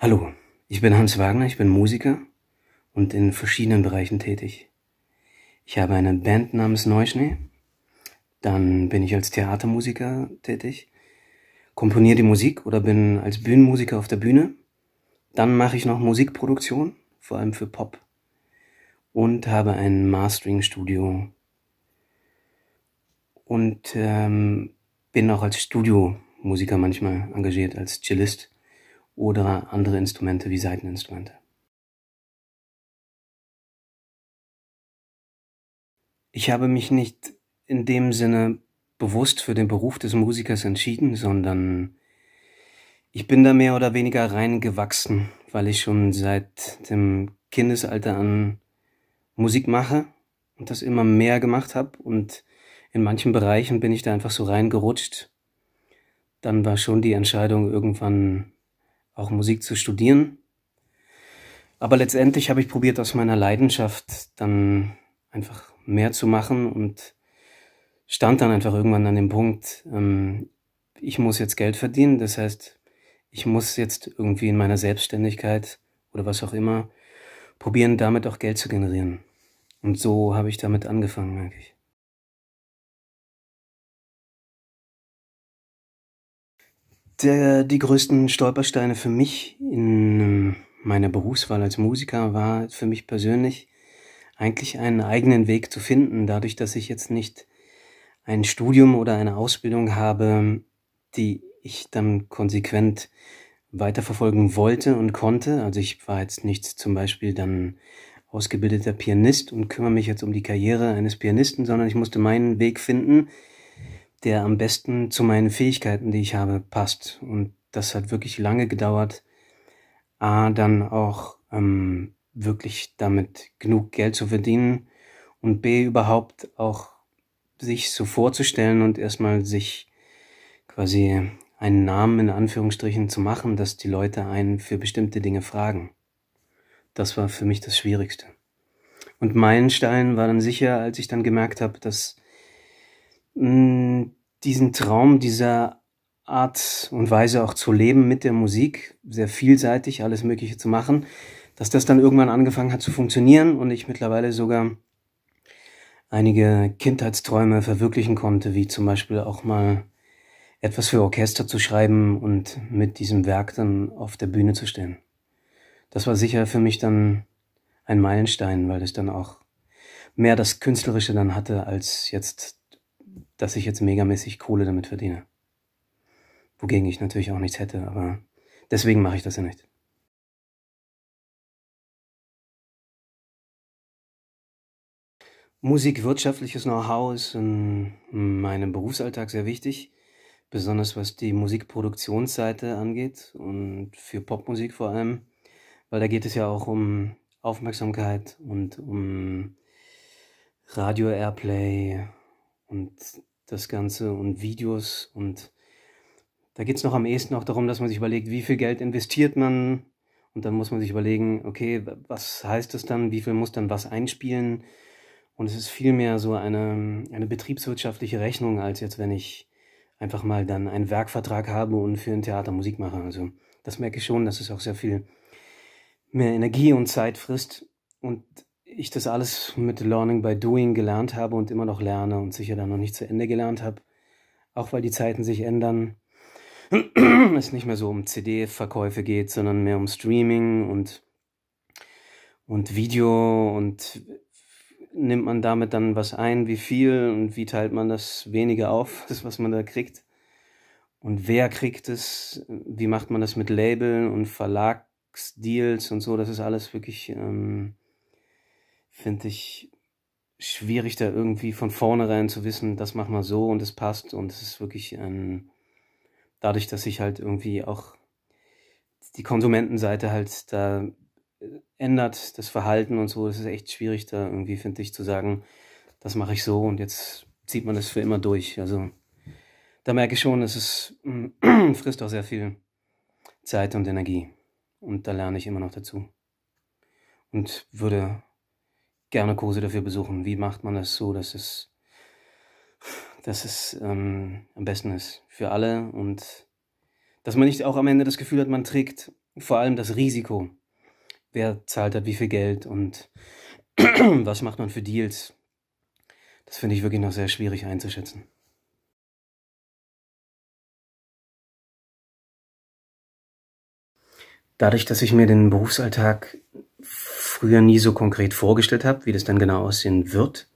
Hallo, ich bin Hans Wagner, ich bin Musiker und in verschiedenen Bereichen tätig. Ich habe eine Band namens Neuschnee, dann bin ich als Theatermusiker tätig, komponiere die Musik oder bin als Bühnenmusiker auf der Bühne, dann mache ich noch Musikproduktion, vor allem für Pop und habe ein Mastering-Studio und ähm, bin auch als Studiomusiker manchmal engagiert, als Cellist oder andere Instrumente wie Saiteninstrumente. Ich habe mich nicht in dem Sinne bewusst für den Beruf des Musikers entschieden, sondern ich bin da mehr oder weniger reingewachsen, weil ich schon seit dem Kindesalter an Musik mache und das immer mehr gemacht habe und in manchen Bereichen bin ich da einfach so reingerutscht. Dann war schon die Entscheidung irgendwann auch Musik zu studieren. Aber letztendlich habe ich probiert, aus meiner Leidenschaft dann einfach mehr zu machen und stand dann einfach irgendwann an dem Punkt, ähm, ich muss jetzt Geld verdienen. Das heißt, ich muss jetzt irgendwie in meiner Selbstständigkeit oder was auch immer probieren, damit auch Geld zu generieren. Und so habe ich damit angefangen, merke ich. der, die größten Stolpersteine für mich in ähm, meiner Berufswahl als Musiker war für mich persönlich eigentlich einen eigenen Weg zu finden, dadurch, dass ich jetzt nicht ein Studium oder eine Ausbildung habe, die ich dann konsequent weiterverfolgen wollte und konnte. Also ich war jetzt nicht zum Beispiel dann ausgebildeter Pianist und kümmere mich jetzt um die Karriere eines Pianisten, sondern ich musste meinen Weg finden, der am besten zu meinen Fähigkeiten, die ich habe, passt. Und das hat wirklich lange gedauert, A, dann auch ähm, wirklich damit genug Geld zu verdienen und B, überhaupt auch sich so vorzustellen und erstmal sich quasi einen Namen in Anführungsstrichen zu machen, dass die Leute einen für bestimmte Dinge fragen. Das war für mich das Schwierigste. Und mein Stein war dann sicher, als ich dann gemerkt habe, dass Mm, diesen Traum dieser Art und Weise auch zu leben mit der Musik, sehr vielseitig alles Mögliche zu machen, dass das dann irgendwann angefangen hat zu funktionieren und ich mittlerweile sogar einige Kindheitsträume verwirklichen konnte, wie zum Beispiel auch mal etwas für Orchester zu schreiben und mit diesem Werk dann auf der Bühne zu stehen. Das war sicher für mich dann ein Meilenstein, weil es dann auch mehr das Künstlerische dann hatte als jetzt dass ich jetzt megamäßig Kohle damit verdiene. Wogegen ich natürlich auch nichts hätte, aber deswegen mache ich das ja nicht. Musikwirtschaftliches Know-how ist in meinem Berufsalltag sehr wichtig, besonders was die Musikproduktionsseite angeht und für Popmusik vor allem, weil da geht es ja auch um Aufmerksamkeit und um Radio Airplay und das Ganze und Videos und da geht es noch am ehesten auch darum, dass man sich überlegt, wie viel Geld investiert man und dann muss man sich überlegen, okay, was heißt das dann, wie viel muss dann was einspielen und es ist vielmehr so eine, eine betriebswirtschaftliche Rechnung, als jetzt wenn ich einfach mal dann einen Werkvertrag habe und für ein Theater Musik mache. Also das merke ich schon, dass es auch sehr viel mehr Energie und Zeit frisst und ich das alles mit Learning by Doing gelernt habe und immer noch lerne und sicher dann noch nicht zu Ende gelernt habe, auch weil die Zeiten sich ändern, es nicht mehr so um CD-Verkäufe geht, sondern mehr um Streaming und, und Video und nimmt man damit dann was ein, wie viel und wie teilt man das weniger auf, das was man da kriegt und wer kriegt es, wie macht man das mit Labeln und Verlagsdeals und so, das ist alles wirklich... Ähm, finde ich schwierig, da irgendwie von vornherein zu wissen, das machen wir so und es passt. Und es ist wirklich ähm, dadurch, dass sich halt irgendwie auch die Konsumentenseite halt da äh, ändert, das Verhalten und so, es ist echt schwierig, da irgendwie, finde ich, zu sagen, das mache ich so und jetzt zieht man das für immer durch. Also da merke ich schon, es ist, frisst auch sehr viel Zeit und Energie. Und da lerne ich immer noch dazu. Und würde gerne Kurse dafür besuchen. Wie macht man das so, dass es, dass es ähm, am besten ist für alle und dass man nicht auch am Ende das Gefühl hat, man trägt vor allem das Risiko. Wer zahlt hat wie viel Geld und was macht man für Deals? Das finde ich wirklich noch sehr schwierig einzuschätzen. Dadurch, dass ich mir den Berufsalltag früher nie so konkret vorgestellt habe, wie das dann genau aussehen wird,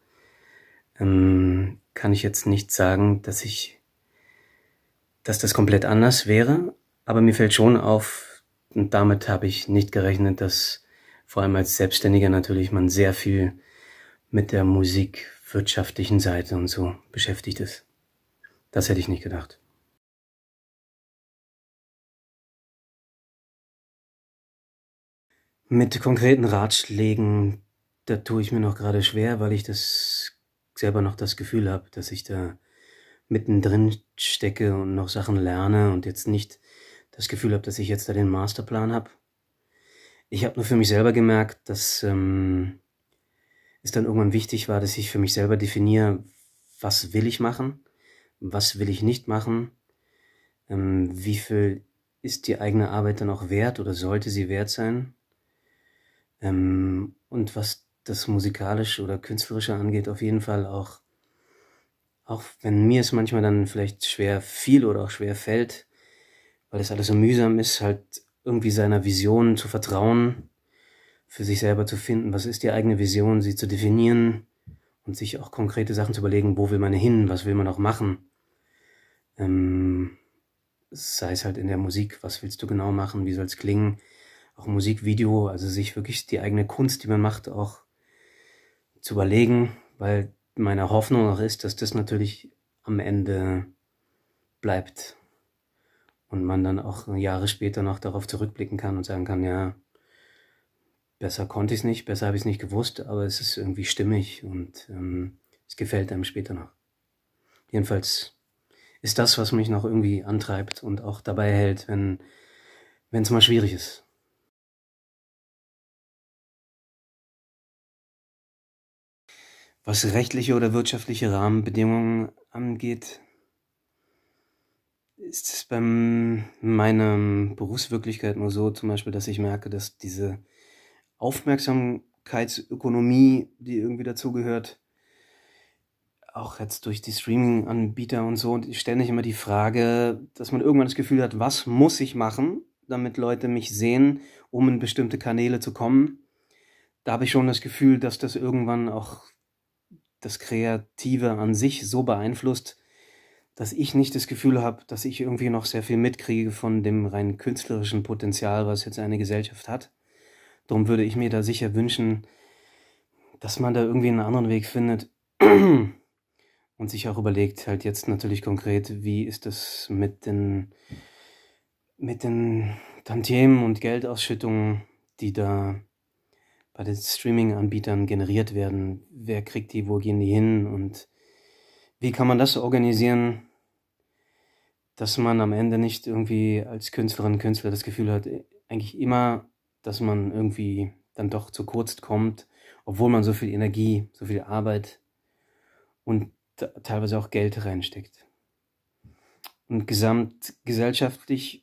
ähm, kann ich jetzt nicht sagen, dass ich, dass das komplett anders wäre. Aber mir fällt schon auf, und damit habe ich nicht gerechnet, dass vor allem als Selbstständiger natürlich man sehr viel mit der musikwirtschaftlichen Seite und so beschäftigt ist. Das hätte ich nicht gedacht. Mit konkreten Ratschlägen, da tue ich mir noch gerade schwer, weil ich das selber noch das Gefühl habe, dass ich da mittendrin stecke und noch Sachen lerne und jetzt nicht das Gefühl habe, dass ich jetzt da den Masterplan habe. Ich habe nur für mich selber gemerkt, dass ähm, es dann irgendwann wichtig war, dass ich für mich selber definiere, was will ich machen, was will ich nicht machen, ähm, wie viel ist die eigene Arbeit dann auch wert oder sollte sie wert sein ähm, und was das musikalische oder künstlerische angeht, auf jeden Fall auch, auch wenn mir es manchmal dann vielleicht schwer viel oder auch schwer fällt, weil es alles so mühsam ist, halt irgendwie seiner Vision zu vertrauen, für sich selber zu finden, was ist die eigene Vision, sie zu definieren und sich auch konkrete Sachen zu überlegen, wo will man hin, was will man auch machen. Ähm, sei es halt in der Musik, was willst du genau machen, wie soll es klingen, auch Musikvideo, also sich wirklich die eigene Kunst, die man macht, auch zu überlegen, weil meine Hoffnung auch ist, dass das natürlich am Ende bleibt und man dann auch Jahre später noch darauf zurückblicken kann und sagen kann, ja, besser konnte ich es nicht, besser habe ich es nicht gewusst, aber es ist irgendwie stimmig und ähm, es gefällt einem später noch. Jedenfalls ist das, was mich noch irgendwie antreibt und auch dabei hält, wenn es mal schwierig ist. Was rechtliche oder wirtschaftliche Rahmenbedingungen angeht, ist es bei meiner Berufswirklichkeit nur so, zum Beispiel, dass ich merke, dass diese Aufmerksamkeitsökonomie, die irgendwie dazugehört, auch jetzt durch die Streaming-Anbieter und so, und ich stelle nicht immer die Frage, dass man irgendwann das Gefühl hat, was muss ich machen, damit Leute mich sehen, um in bestimmte Kanäle zu kommen. Da habe ich schon das Gefühl, dass das irgendwann auch das Kreative an sich so beeinflusst, dass ich nicht das Gefühl habe, dass ich irgendwie noch sehr viel mitkriege von dem rein künstlerischen Potenzial, was jetzt eine Gesellschaft hat. Darum würde ich mir da sicher wünschen, dass man da irgendwie einen anderen Weg findet und sich auch überlegt, halt jetzt natürlich konkret, wie ist das mit den, mit den Tantiemen und Geldausschüttungen, die da bei den Streaming-Anbietern generiert werden. Wer kriegt die, wo gehen die hin und wie kann man das organisieren, dass man am Ende nicht irgendwie als Künstlerin, Künstler das Gefühl hat, äh, eigentlich immer, dass man irgendwie dann doch zu kurz kommt, obwohl man so viel Energie, so viel Arbeit und teilweise auch Geld reinsteckt. Und gesamtgesellschaftlich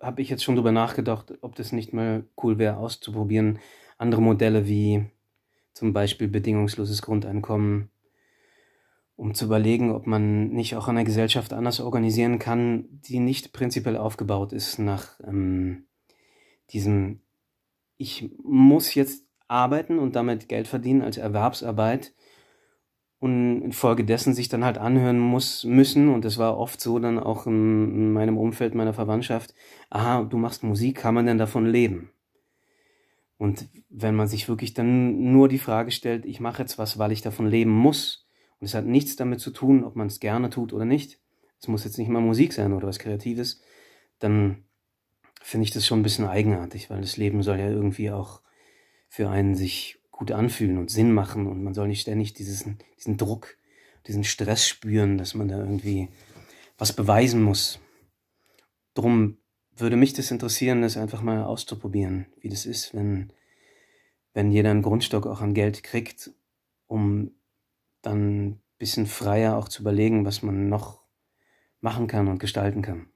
habe ich jetzt schon darüber nachgedacht, ob das nicht mal cool wäre, auszuprobieren, andere Modelle wie zum Beispiel bedingungsloses Grundeinkommen, um zu überlegen, ob man nicht auch eine Gesellschaft anders organisieren kann, die nicht prinzipiell aufgebaut ist nach ähm, diesem Ich muss jetzt arbeiten und damit Geld verdienen als Erwerbsarbeit und infolgedessen sich dann halt anhören muss müssen und das war oft so dann auch in, in meinem Umfeld meiner Verwandtschaft aha du machst Musik kann man denn davon leben und wenn man sich wirklich dann nur die Frage stellt, ich mache jetzt was, weil ich davon leben muss, und es hat nichts damit zu tun, ob man es gerne tut oder nicht, es muss jetzt nicht mal Musik sein oder was Kreatives, dann finde ich das schon ein bisschen eigenartig, weil das Leben soll ja irgendwie auch für einen sich gut anfühlen und Sinn machen und man soll nicht ständig dieses, diesen Druck, diesen Stress spüren, dass man da irgendwie was beweisen muss. Drum würde mich das interessieren, das einfach mal auszuprobieren, wie das ist, wenn, wenn jeder einen Grundstock auch an Geld kriegt, um dann ein bisschen freier auch zu überlegen, was man noch machen kann und gestalten kann.